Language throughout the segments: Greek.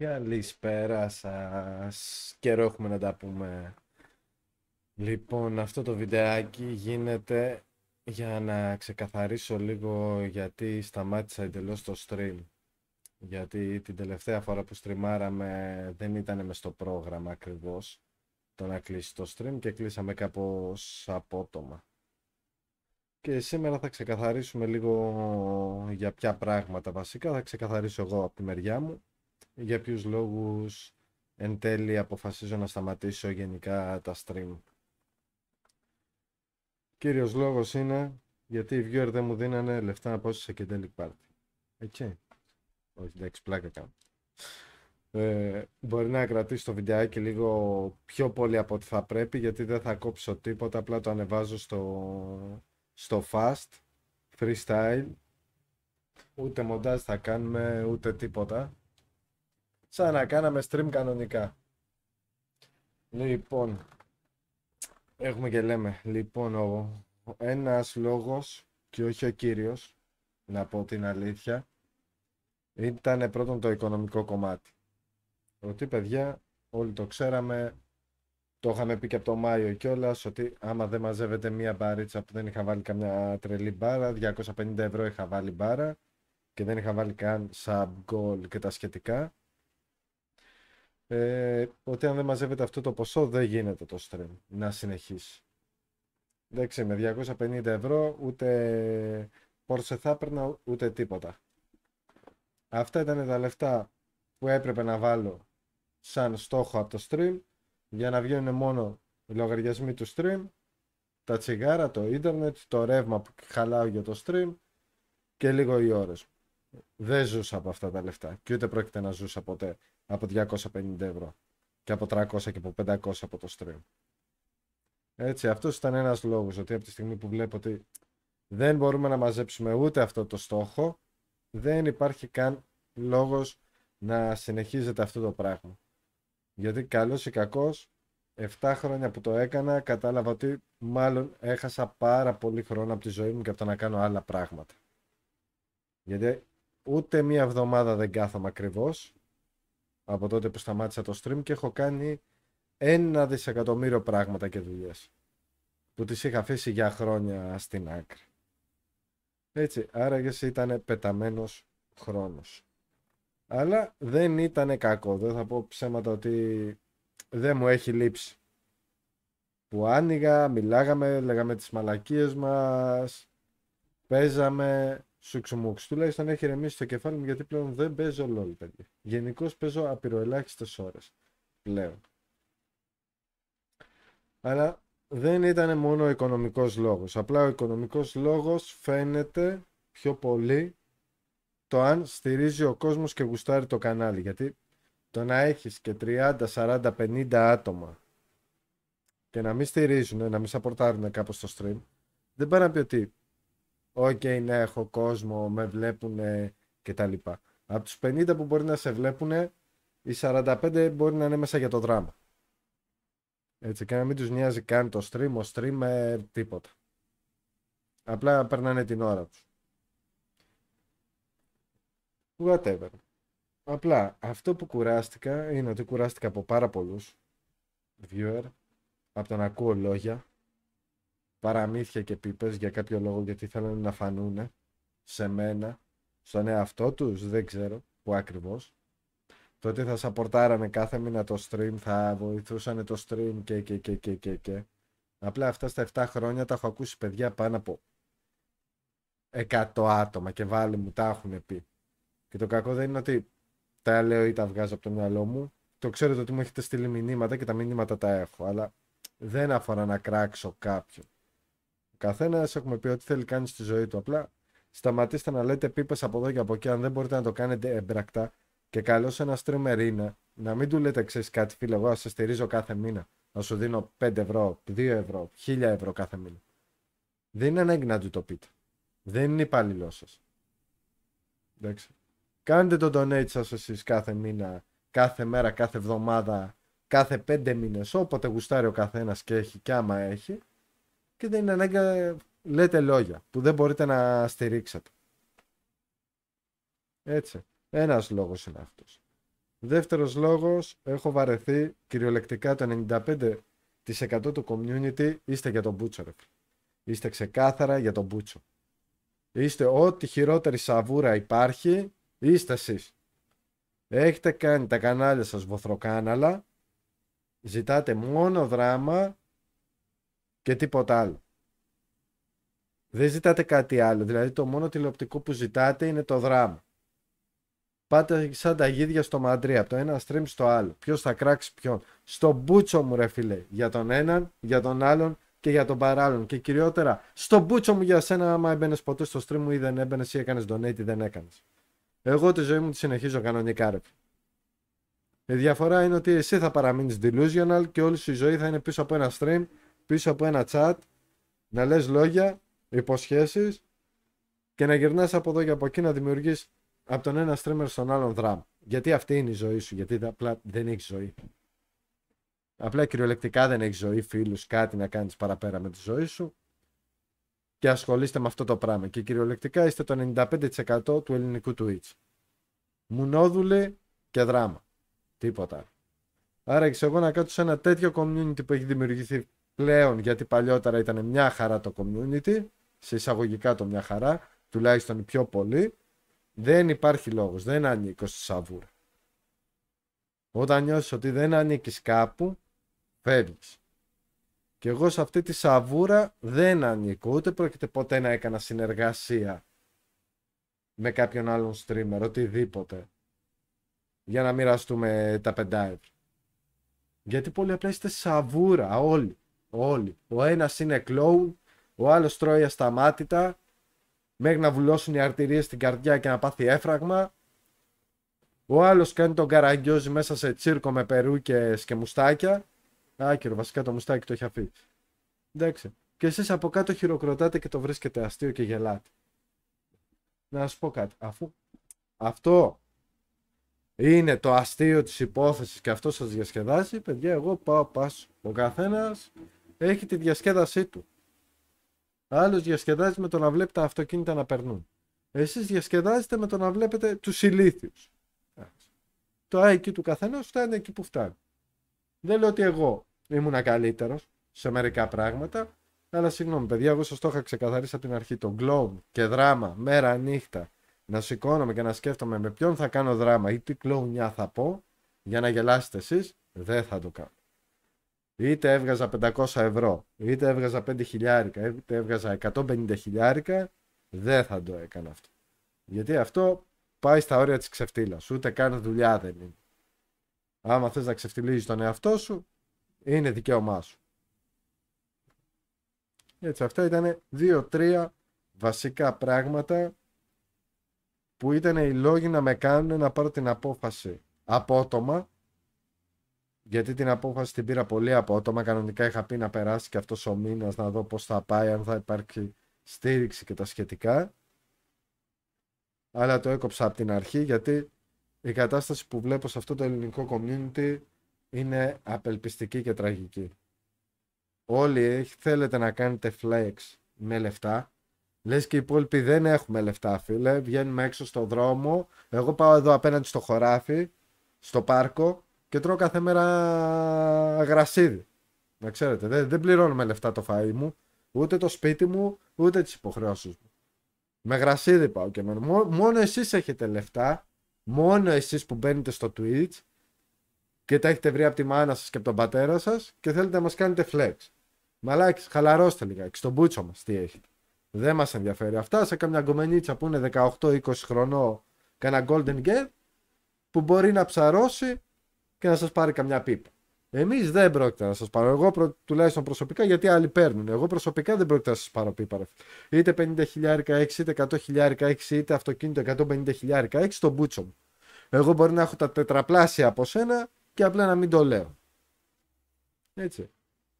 Καλησπέρα σας. Καιρό έχουμε να τα πούμε. Λοιπόν, αυτό το βιντεάκι γίνεται για να ξεκαθαρίσω λίγο γιατί σταμάτησα εντελώς το stream. Γιατί την τελευταία φορά που στριμάραμε δεν ήταν μες στο πρόγραμμα ακριβώς το να κλείσει το stream και κλείσαμε κάπως απότομα. Και σήμερα θα ξεκαθαρίσουμε λίγο για ποια πράγματα βασικά θα ξεκαθαρίσω εγώ από τη μεριά μου για ποιους λόγους εν τέλει αποφασίζω να σταματήσω γενικά τα stream. Κύριος λόγος είναι γιατί οι viewer δεν μου δίνανε λεφτά να πάω σε Psychedelic Party. Έτσι. Όχι, εντάξει, πλάκα κάνω. Ε, μπορεί να κρατήσει το βιντεάκι λίγο πιο πολύ από ό,τι θα πρέπει γιατί δεν θα κόψω τίποτα, απλά το ανεβάζω στο, στο fast, freestyle. Ούτε μοντάζ θα κάνουμε, ούτε τίποτα σαν να κάναμε stream κανονικά. Λοιπόν, έχουμε και λέμε, λοιπόν, ο, ένας λόγος και όχι ο κύριος, να πω την αλήθεια, ήταν πρώτον το οικονομικό κομμάτι. Ότι παιδιά, όλοι το ξέραμε, το είχαμε πει και από το Μάιο κιόλας ότι άμα δεν μαζεύεται μία μπαρίτσα που δεν είχα βάλει καμιά τρελή μπάρα, 250 ευρώ είχα βάλει μπάρα και δεν είχα βάλει καν sub goal και τα σχετικά, ε, ότι αν δεν μαζεύεται αυτό το ποσό δεν γίνεται το stream να συνεχίσει. ξέρω με 250 ευρώ ούτε πόρσε θα έπαιρνα ούτε τίποτα. Αυτά ήταν τα λεφτά που έπρεπε να βάλω σαν στόχο από το stream για να βγαίνουν μόνο οι λογαριασμοί του stream, τα τσιγάρα, το ίντερνετ, το ρεύμα που χαλάω για το stream και λίγο οι ώρες. Δεν ζούσα από αυτά τα λεφτά και ούτε πρόκειται να ζούσα ποτέ από 250 ευρώ και από 300 και από 500 από το stream. Έτσι, αυτός ήταν ένας λόγος, ότι από τη στιγμή που βλέπω ότι δεν μπορούμε να μαζέψουμε ούτε αυτό το στόχο, δεν υπάρχει καν λόγος να συνεχίζεται αυτό το πράγμα. Γιατί καλός ή κακός, 7 χρόνια που το έκανα, κατάλαβα ότι μάλλον έχασα πάρα πολύ χρόνο από τη ζωή μου και από το να κάνω άλλα πράγματα. Γιατί ούτε μία εβδομάδα δεν κάθομαι ακριβώς από τότε που σταμάτησα το stream και έχω κάνει ένα δισεκατομμύριο πράγματα και δουλειές. που τις είχα αφήσει για χρόνια στην άκρη. Έτσι, άραγες ήταν πεταμένος χρόνος. Αλλά δεν ήταν κακό, δεν θα πω ψέματα ότι δεν μου έχει λείψει. Που άνοιγα, μιλάγαμε, λέγαμε τις μαλακίες μας, παίζαμε, σου εξομούξου. Τουλάχιστον έχει ρεμίσει το κεφάλι μου γιατί πλέον δεν παίζω LOL, παιδί. Γενικώς παίζω απειροελάχιστες ώρες πλέον. Αλλά δεν ήταν μόνο ο οικονομικός λόγος. Απλά ο οικονομικός λόγος φαίνεται πιο πολύ το αν στηρίζει ο κόσμος και γουστάρει το κανάλι. Γιατί το να έχεις και 30, 40, 50 άτομα και να μην στηρίζουν, να μην σαπορτάρουν κάπως το stream, δεν πάει να πει ότι Οκ, ναι, έχω κόσμο, με βλέπουν λοιπά. Από τους 50 που μπορεί να σε βλέπουν, οι 45 μπορεί να είναι μέσα για το δράμα. Έτσι, και να μην τους νοιάζει καν το stream, ο stream, τίποτα. Απλά περνάνε την ώρα τους. Whatever. Απλά, αυτό που κουράστηκα είναι ότι κουράστηκα από πάρα πολλούς viewer, από τον ακούω λόγια, παραμύθια και πίπες για κάποιο λόγο γιατί θέλουν να φανούν σε μένα, στον εαυτό τους, δεν ξέρω που ακριβώς. Τότε θα σαπορτάρανε κάθε μήνα το stream, θα βοηθούσαν το stream και και και και και και. Απλά αυτά στα 7 χρόνια τα έχω ακούσει παιδιά πάνω από 100 άτομα και βάλε μου τα έχουν πει. Και το κακό δεν είναι ότι τα λέω ή τα βγάζω από το μυαλό μου. Το ξέρετε ότι μου έχετε στείλει μηνύματα και τα μηνύματα τα έχω, αλλά δεν αφορά να κράξω κάποιον καθένας έχουμε πει ό,τι θέλει κάνει στη ζωή του. Απλά σταματήστε να λέτε πίπες από εδώ και από εκεί. Αν δεν μπορείτε να το κάνετε έμπρακτα και καλώς ένα streamer είναι να μην του λέτε ξέρεις κάτι, φίλε, εγώ σε στηρίζω κάθε μήνα. Να σου δίνω 5 ευρώ, 2 ευρώ, 1000 ευρώ κάθε μήνα. Δεν είναι ανάγκη να του το πείτε. Δεν είναι υπάλληλό σας. Εντάξει. Κάντε το donate σας εσείς κάθε μήνα, κάθε μέρα, κάθε εβδομάδα, κάθε πέντε μήνες. όποτε γουστάρει ο καθένας και έχει και άμα έχει και δεν είναι ανάγκη λέτε λόγια που δεν μπορείτε να στηρίξετε. Έτσι. Ένας λόγος είναι αυτός. Δεύτερος λόγος, έχω βαρεθεί κυριολεκτικά το 95% του community είστε για τον Μπούτσο Είστε ξεκάθαρα για τον Μπούτσο. Είστε ό,τι χειρότερη σαβούρα υπάρχει, είστε εσείς. Έχετε κάνει τα κανάλια σας βοθροκάναλα, ζητάτε μόνο δράμα και τίποτα άλλο. Δεν ζητάτε κάτι άλλο. Δηλαδή το μόνο τηλεοπτικό που ζητάτε είναι το δράμα. Πάτε σαν τα γίδια στο μαντρί από το ένα stream στο άλλο. Ποιος θα κράξει ποιον. Στο μπούτσο μου ρε φίλε. Για τον έναν, για τον άλλον και για τον παράλλον. Και κυριότερα στο μπούτσο μου για σένα άμα έμπαινες ποτέ στο stream μου ή δεν έμπαινες ή έκανες donate ή δεν έκανες. Εγώ τη ζωή μου τη συνεχίζω κανονικά ρε. Η διαφορά είναι ότι εσύ θα παραμείνεις delusional και όλη σου η ζωή θα είναι πίσω από ένα stream πίσω από ένα chat, να λες λόγια, υποσχέσεις και να γυρνάς από εδώ και από εκεί να δημιουργείς από τον ένα streamer στον άλλον δράμα. Γιατί αυτή είναι η ζωή σου, γιατί απλά δεν έχεις ζωή. Απλά κυριολεκτικά δεν έχεις ζωή, φίλους, κάτι να κάνεις παραπέρα με τη ζωή σου και ασχολείστε με αυτό το πράγμα. Και κυριολεκτικά είστε το 95% του ελληνικού Twitch. Μουνόδουλε και δράμα. Τίποτα Άρα εγώ να κάτω σε ένα τέτοιο community που έχει δημιουργηθεί πλέον, γιατί παλιότερα ήταν μια χαρά το community, σε εισαγωγικά το μια χαρά, τουλάχιστον πιο πολύ, δεν υπάρχει λόγος, δεν ανήκω στη σαβούρα. Όταν νιώσεις ότι δεν ανήκεις κάπου, φεύγεις. Και εγώ σε αυτή τη σαβούρα δεν ανήκω, ούτε πρόκειται ποτέ να έκανα συνεργασία με κάποιον άλλον streamer, οτιδήποτε, για να μοιραστούμε τα πεντά Γιατί πολύ απλά είστε σαβούρα όλοι. Όλοι. Ο ένας είναι κλόουν, ο άλλος τρώει ασταμάτητα, μέχρι να βουλώσουν οι αρτηρίες στην καρδιά και να πάθει έφραγμα. Ο άλλος κάνει τον καραγκιόζι μέσα σε τσίρκο με περούκε και μουστάκια. Άκυρο, βασικά το μουστάκι το έχει αφήσει. Εντάξει. Και εσείς από κάτω χειροκροτάτε και το βρίσκετε αστείο και γελάτε. Να σας πω κάτι. Αφού αυτό είναι το αστείο της υπόθεσης και αυτό σας διασκεδάζει, παιδιά, εγώ πάω, πας ο καθένας έχει τη διασκέδασή του. Άλλος διασκεδάζει με το να βλέπει τα αυτοκίνητα να περνούν. Εσείς διασκεδάζετε με το να βλέπετε τους ηλίθιους. Το IQ του καθενός φτάνει εκεί που φτάνει. Δεν λέω ότι εγώ ήμουν καλύτερος σε μερικά πράγματα, αλλά συγγνώμη παιδιά, εγώ σας το είχα ξεκαθαρίσει από την αρχή. Το globe και δράμα, μέρα, νύχτα, να σηκώνομαι και να σκέφτομαι με ποιον θα κάνω δράμα ή τι κλόουνιά θα πω, για να γελάσετε εσείς, δεν θα το κάνω. Είτε έβγαζα 500 ευρώ, είτε έβγαζα 5 χιλιάρικα, είτε έβγαζα 150 χιλιάρικα, δεν θα το έκανα αυτό. Γιατί αυτό πάει στα όρια της ξεφτύλας, ούτε καν δουλειά δεν είναι. Άμα θες να ξεφτυλίζεις τον εαυτό σου, είναι δικαίωμά σου. Έτσι, αυτά ήταν δύο-τρία βασικά πράγματα που ήταν οι λόγοι να με κάνουν να πάρω την απόφαση απότομα γιατί την απόφαση την πήρα πολύ από απότομα. Κανονικά είχα πει να περάσει και αυτός ο μήνας να δω πώς θα πάει, αν θα υπάρχει στήριξη και τα σχετικά. Αλλά το έκοψα από την αρχή γιατί η κατάσταση που βλέπω σε αυτό το ελληνικό community είναι απελπιστική και τραγική. Όλοι θέλετε να κάνετε flex με λεφτά. Λες και οι υπόλοιποι δεν έχουμε λεφτά φίλε. Βγαίνουμε έξω στο δρόμο. Εγώ πάω εδώ απέναντι στο χωράφι, στο πάρκο και τρώω κάθε μέρα γρασίδι. Να ξέρετε, δεν, δεν πληρώνω με λεφτά το φαΐ μου, ούτε το σπίτι μου, ούτε τις υποχρεώσεις μου. Με γρασίδι πάω και μένω. μόνο εσείς έχετε λεφτά, μόνο εσείς που μπαίνετε στο Twitch και τα έχετε βρει από τη μάνα σας και από τον πατέρα σας και θέλετε να μας κάνετε flex. Μαλάκι, χαλαρώστε λιγάκι, στον μπούτσο μας τι έχετε. Δεν μας ενδιαφέρει αυτά, σε καμιά γκομενίτσα που είναι 18-20 χρονών, κανένα golden gate, που μπορεί να ψαρώσει και να σας πάρει καμιά πίπα. Εμείς δεν πρόκειται να σας πάρω. Εγώ προ... τουλάχιστον προσωπικά γιατί άλλοι παίρνουν. Εγώ προσωπικά δεν πρόκειται να σας πάρω πίπα. Ρε. Είτε 50.000 6, είτε 100.000 6, είτε αυτοκίνητο 150.000 χιλιάρικα 6 μπούτσο μου. Εγώ μπορεί να έχω τα τετραπλάσια από σένα και απλά να μην το λέω. Έτσι.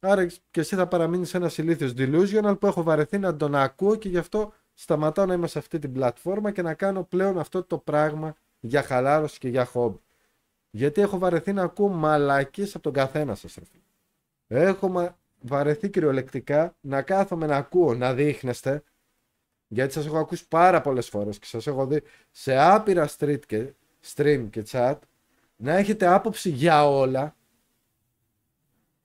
Άρα και εσύ θα παραμείνεις ένα ηλίθιο delusional που έχω βαρεθεί να τον ακούω και γι' αυτό σταματάω να είμαι σε αυτή την πλατφόρμα και να κάνω πλέον αυτό το πράγμα για χαλάρωση και για χόμπι. Γιατί έχω βαρεθεί να ακούω μαλακίες από τον καθένα σας, ρε Έχω βαρεθεί κυριολεκτικά να κάθομαι να ακούω, να δείχνεστε. Γιατί σας έχω ακούσει πάρα πολλές φορές και σας έχω δει σε άπειρα street και, stream και chat να έχετε άποψη για όλα.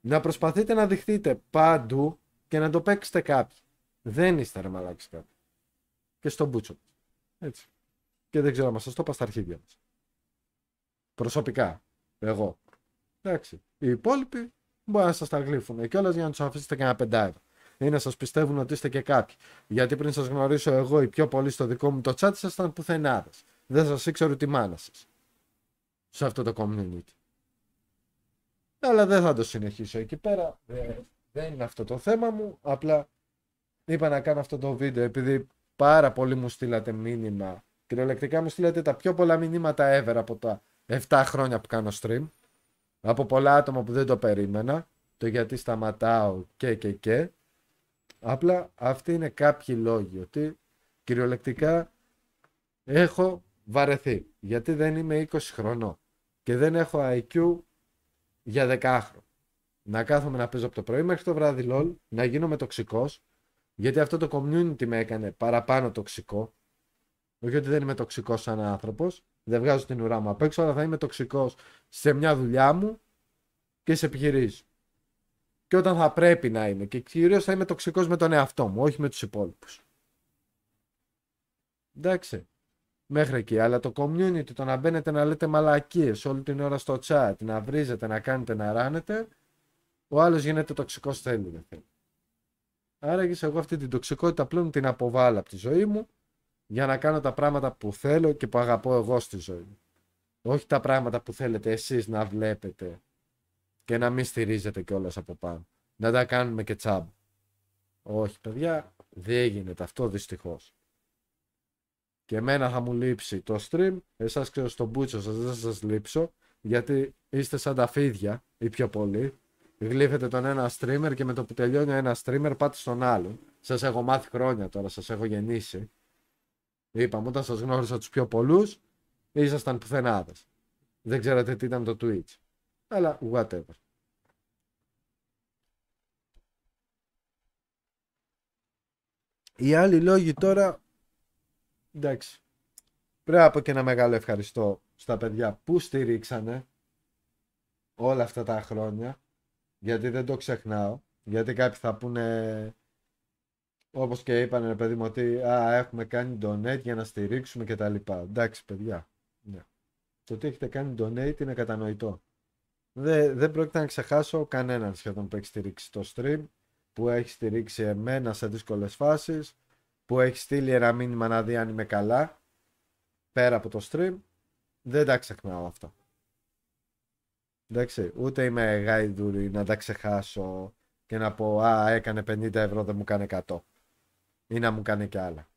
Να προσπαθείτε να δειχτείτε παντού και να το παίξετε κάποιοι. Δεν είστε ρε μαλάκι κάτι. Και στον μπούτσο. Έτσι. Και δεν ξέρω, μα σας το είπα στα αρχίδια μας. Προσωπικά. Εγώ. Εντάξει. Οι υπόλοιποι μπορεί να σας τα γλύφουν. Και όλα για να τους αφήσετε και ένα πεντάρι. Ή να σας πιστεύουν ότι είστε και κάποιοι. Γιατί πριν σας γνωρίσω εγώ, οι πιο πολλοί στο δικό μου το chat σας ήταν πουθενάδε. Δεν σας ήξερα τη μάνα σας. Σε αυτό το community. Αλλά δεν θα το συνεχίσω εκεί πέρα. Ε, δεν είναι αυτό το θέμα μου. Απλά είπα να κάνω αυτό το βίντεο επειδή πάρα πολύ μου στείλατε μήνυμα. Κυριολεκτικά μου στείλατε τα πιο πολλά μηνύματα ever από τα 7 χρόνια που κάνω stream. Από πολλά άτομα που δεν το περίμενα. Το γιατί σταματάω και και και. Απλά αυτοί είναι κάποιοι λόγοι. Ότι κυριολεκτικά έχω βαρεθεί. Γιατί δεν είμαι 20 χρονών. Και δεν έχω IQ για 10 χρόνια. Να κάθομαι να παίζω από το πρωί μέχρι το βράδυ LOL. Να γίνομαι τοξικός. Γιατί αυτό το community με έκανε παραπάνω τοξικό. Όχι ότι δεν είμαι τοξικός σαν άνθρωπος, δεν βγάζω την ουρά μου απ' έξω, αλλά θα είμαι τοξικός σε μια δουλειά μου και σε επιχειρήσεις. Και όταν θα πρέπει να είμαι. Και κυρίως θα είμαι τοξικός με τον εαυτό μου, όχι με τους υπόλοιπους. Εντάξει. Μέχρι εκεί. Αλλά το community, το να μπαίνετε να λέτε μαλακίες όλη την ώρα στο chat, να βρίζετε, να κάνετε, να ράνετε, ο άλλος γίνεται τοξικός θέλει. Άρα εγώ αυτή την τοξικότητα πλέον την αποβάλλω από τη ζωή μου για να κάνω τα πράγματα που θέλω και που αγαπώ εγώ στη ζωή. Όχι τα πράγματα που θέλετε εσείς να βλέπετε και να μην στηρίζετε κιόλας από πάνω. Να τα κάνουμε και τσάμπ. Όχι παιδιά, δεν γίνεται αυτό δυστυχώς. Και εμένα θα μου λείψει το stream, εσάς και στον μπούτσο σας δεν σας λείψω, γιατί είστε σαν τα φίδια ή πιο πολύ. Γλύφετε τον ένα streamer και με το που τελειώνει ένας streamer πάτε στον άλλον. Σας έχω μάθει χρόνια τώρα, σας έχω γεννήσει. Είπαμε, όταν σας γνώρισα τους πιο πολλούς, ήσασταν πουθενάδε. Δεν ξέρατε τι ήταν το Twitch. Αλλά whatever. Οι άλλοι λόγοι τώρα. Εντάξει. Πρέπει να πω και ένα μεγάλο ευχαριστώ στα παιδιά που στηρίξανε όλα αυτά τα χρόνια. Γιατί δεν το ξεχνάω. Γιατί κάποιοι θα πούνε Όπως και είπαν, παιδί μου, ότι α, έχουμε κάνει donate για να στηρίξουμε και τα λοιπά. Εντάξει, παιδιά. Ναι. Το ότι έχετε κάνει donate είναι κατανοητό. Δεν, δεν πρόκειται να ξεχάσω κανέναν σχεδόν που έχει στηρίξει το stream, που έχει στηρίξει εμένα σε δύσκολες φάσεις, που έχει στείλει ένα μήνυμα να δει αν είμαι καλά, πέρα από το stream. Δεν τα ξεχνάω αυτά. Εντάξει, ούτε είμαι γάιδουρη να τα ξεχάσω και να πω «Α, έκανε 50 ευρώ, δεν μου κάνει 100» ή να μου κάνει και άλλα.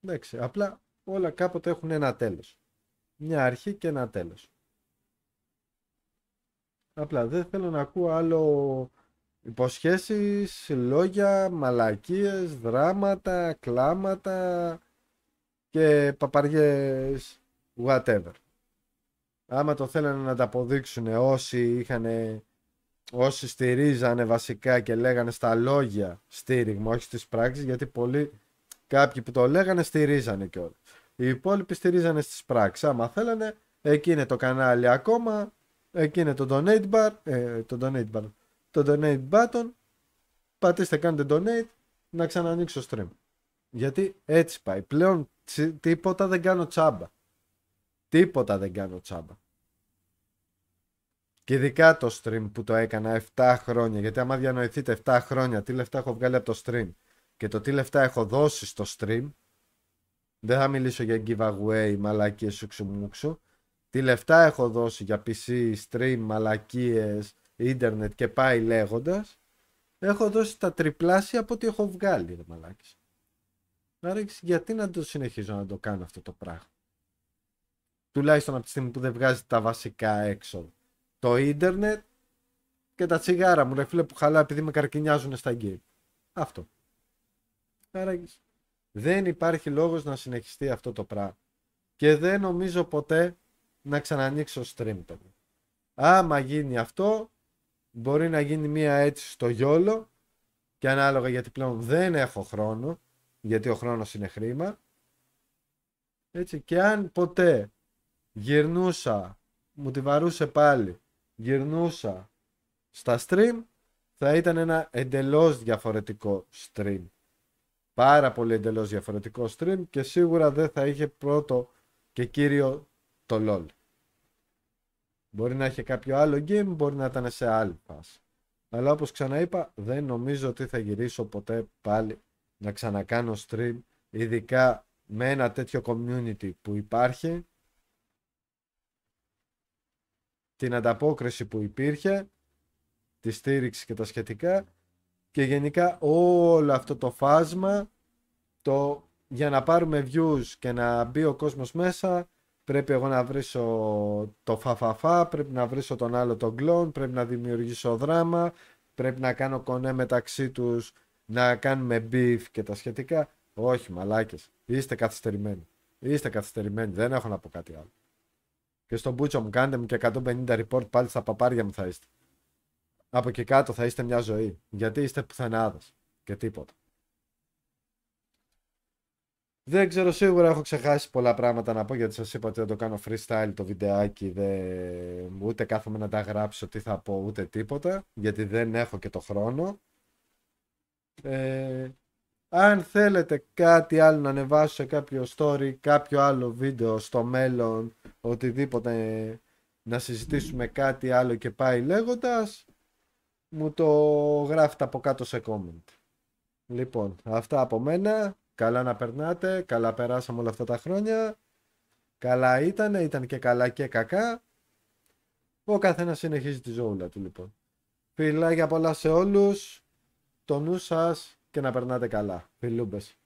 Εντάξει, απλά όλα κάποτε έχουν ένα τέλος. Μια αρχή και ένα τέλος. Απλά δεν θέλω να ακούω άλλο υποσχέσεις, λόγια, μαλακίες, δράματα, κλάματα και παπαριές, whatever. Άμα το θέλανε να τα αποδείξουν όσοι είχαν όσοι στηρίζανε βασικά και λέγανε στα λόγια στήριγμα, όχι στις πράξεις, γιατί πολλοί, κάποιοι που το λέγανε στηρίζανε και όλοι. Οι υπόλοιποι στηρίζανε στις πράξεις. Άμα θέλανε, εκεί είναι το κανάλι ακόμα, εκεί είναι το donate bar, ε, το donate bar, το donate button, πατήστε κάντε donate, να ξανανοίξω stream. Γιατί έτσι πάει. Πλέον τίποτα δεν κάνω τσάμπα. Τίποτα δεν κάνω τσάμπα. Και ειδικά το stream που το έκανα 7 χρόνια. Γιατί άμα διανοηθείτε 7 χρόνια τι λεφτά έχω βγάλει από το stream και το τι λεφτά έχω δώσει στο stream. Δεν θα μιλήσω για giveaway, μαλακίες, σουξουμούξου. Τι λεφτά έχω δώσει για PC, stream, μαλακίες, ίντερνετ και πάει λέγοντας. Έχω δώσει τα τριπλάσια από ό,τι έχω βγάλει, ρε μαλάκι. Άρα γιατί να το συνεχίζω να το κάνω αυτό το πράγμα. Τουλάχιστον από τη στιγμή που δεν βγάζει τα βασικά έξοδα το ίντερνετ και τα τσιγάρα μου, ρε φίλε που χαλά επειδή με καρκινιάζουν στα γκέι. Αυτό. Άρα Δεν υπάρχει λόγος να συνεχιστεί αυτό το πράγμα. Και δεν νομίζω ποτέ να ξανανοίξω stream. τότε. Άμα γίνει αυτό, μπορεί να γίνει μία έτσι στο γιόλο και ανάλογα γιατί πλέον δεν έχω χρόνο, γιατί ο χρόνος είναι χρήμα. Έτσι, και αν ποτέ γυρνούσα, μου τη βαρούσε πάλι γυρνούσα στα stream θα ήταν ένα εντελώς διαφορετικό stream. Πάρα πολύ εντελώς διαφορετικό stream και σίγουρα δεν θα είχε πρώτο και κύριο το LOL. Μπορεί να είχε κάποιο άλλο game, μπορεί να ήταν σε άλλη φάση. Αλλά όπως ξαναείπα δεν νομίζω ότι θα γυρίσω ποτέ πάλι να ξανακάνω stream ειδικά με ένα τέτοιο community που υπάρχει την ανταπόκριση που υπήρχε, τη στήριξη και τα σχετικά και γενικά όλο αυτό το φάσμα το για να πάρουμε views και να μπει ο κόσμος μέσα πρέπει εγώ να βρίσω το φαφαφά, πρέπει να βρίσω τον άλλο τον κλόν, πρέπει να δημιουργήσω δράμα, πρέπει να κάνω κονέ μεταξύ τους, να κάνουμε beef και τα σχετικά. Όχι μαλάκες, είστε καθυστερημένοι. Είστε καθυστερημένοι, δεν έχω να πω κάτι άλλο. Και στον πουτσό μου κάντε μου και 150 report πάλι στα παπάρια μου θα είστε. Από εκεί κάτω θα είστε μια ζωή. Γιατί είστε πουθενάδες και τίποτα. Δεν ξέρω σίγουρα έχω ξεχάσει πολλά πράγματα να πω γιατί σας είπα ότι δεν το κάνω freestyle το βιντεάκι ούτε κάθομαι να τα γράψω τι θα πω ούτε τίποτα γιατί δεν έχω και το χρόνο ε... Αν θέλετε κάτι άλλο να ανεβάσω σε κάποιο story, κάποιο άλλο βίντεο στο μέλλον, οτιδήποτε να συζητήσουμε κάτι άλλο και πάει λέγοντας, μου το γράφετε από κάτω σε comment. Λοιπόν, αυτά από μένα. Καλά να περνάτε, καλά περάσαμε όλα αυτά τα χρόνια. Καλά ήτανε, ήταν και καλά και κακά. Ο καθένας συνεχίζει τη ζωή του λοιπόν. για πολλά σε όλους. Το νου σας και να περνάτε καλά. Φιλούμπες.